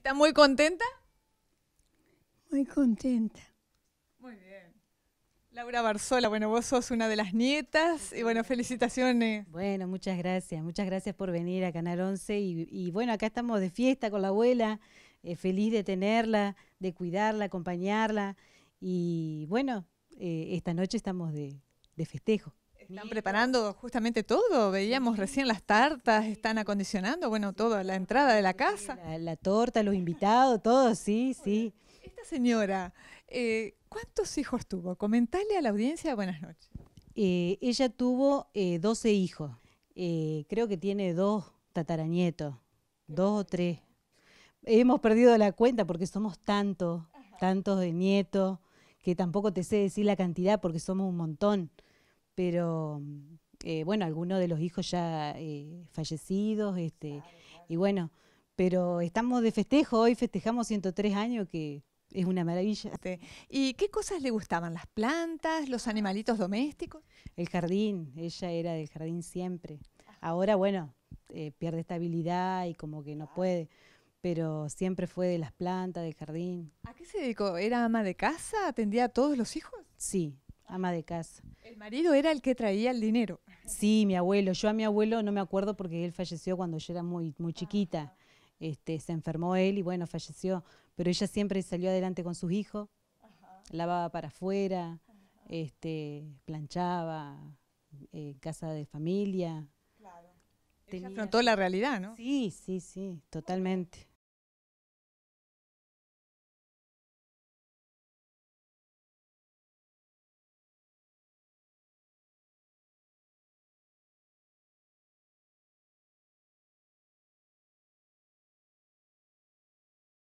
¿Está muy contenta? Muy contenta. Muy bien. Laura Barzola, bueno, vos sos una de las nietas y bueno, felicitaciones. Bueno, muchas gracias, muchas gracias por venir a Canal 11 y, bueno, acá estamos de fiesta con la abuela, eh, feliz de tenerla, de cuidarla, acompañarla y bueno, eh, esta noche estamos de festejo. Están preparando justamente todo, veíamos recién las tartas, están acondicionando, bueno, todo, la entrada de la casa. La, torta, los invitados, todo, sí, sí. Esta señora, eh, ¿cuántos hijos tuvo? Comentale a la audiencia, buenas noches. Eh, ella tuvo eh, 12 hijos, eh, creo que tiene dos tataranietos, dos o tres. Hemos perdido la cuenta porque somos tantos, tantos de nietos, que tampoco te sé decir la cantidad porque somos un montón pero mm, eh, bueno, algunos de los hijos ya eh, fallecidos, este, y bueno, pero estamos de festejo, hoy festejamos 103 años que es una maravilla. ¿Y qué cosas le gustaban? ¿Las plantas, los animalitos domésticos? El jardín, ella era del jardín siempre. Ahora, bueno, eh, pierde estabilidad y como que no puede, pero siempre fue de las plantas, del jardín. ¿A qué se dedicó? ¿Era ama de casa? ¿Atendía a todos los hijos? Sí, ama de casa. El marido era el que traía el dinero. Sí, mi abuelo. Yo a mi abuelo no me acuerdo porque él falleció cuando yo era muy, muy chiquita. Ah. Este, se enfermó él y bueno, falleció. Pero ella siempre salió adelante con sus hijos, lavaba para afuera, este, planchaba, En eh, casa de familia. Claro. afrontó la realidad, ¿no? Sí, sí, sí, totalmente.